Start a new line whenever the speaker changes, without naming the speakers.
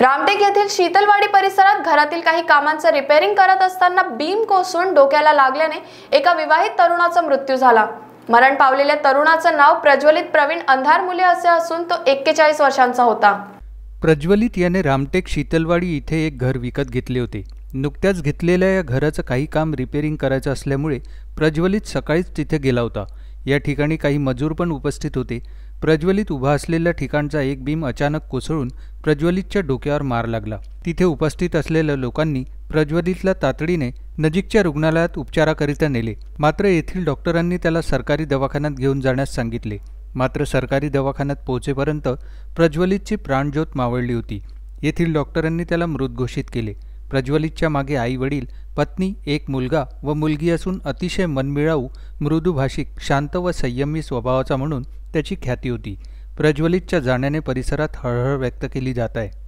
रामटेक येथील शीतलवाडी परिसरात घरातील काही कामांचं रिपेअरिंग करत असताना बीम कोसळून डोक्याला लागल्याने एका विवाहित तरुणाचा मृत्यू झाला मरण पावलेल्या तरुणाचं नाव प्रज्वलित प्रवीण अंधार मुले असे असून तो एक्केचाळीस वर्षांचा होता
प्रज्वलित याने रामटेक शीतलवाडी इथे एक घर विकत घेतले होते नुकत्याच घेतलेल्या या घराचं काही काम रिपेअरिंग करायचं असल्यामुळे प्रज्वलित सकाळीच तिथे गेला होता या ठिकाणी काही मजूर पण उपस्थित होते प्रज्वलित उभा असलेल्या ठिकाणचा एक बीम अचानक कोसळून प्रज्वलितच्या डोक्यावर मार लागला तिथे उपस्थित असलेल्या लोकांनी प्रज्वलितला तातडीने नजीकच्या रुग्णालयात उपचाराकरिता नेले मात्र येथील डॉक्टरांनी त्याला सरकारी दवाखान्यात घेऊन जाण्यास सांगितले मात्र सरकारी दवाखान्यात पोहोचेपर्यंत प्रज्वलितची प्राणज्योत मावळली होती येथील डॉक्टरांनी त्याला मृत घोषित केले प्रज्वलितच्या मागे आई वडील पत्नी एक मुलगा व मुलगी असून अतिशय मनमिळाऊ मृदुभाषिक शांत व संयमी स्वभावाचा म्हणून त्याची ख्याती होती प्रज्वलितच्या जाण्याने परिसरात हळहळ व्यक्त केली जात आहे